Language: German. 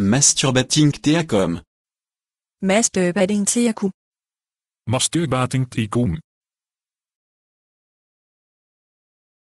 Masturbating.com Masturbating.com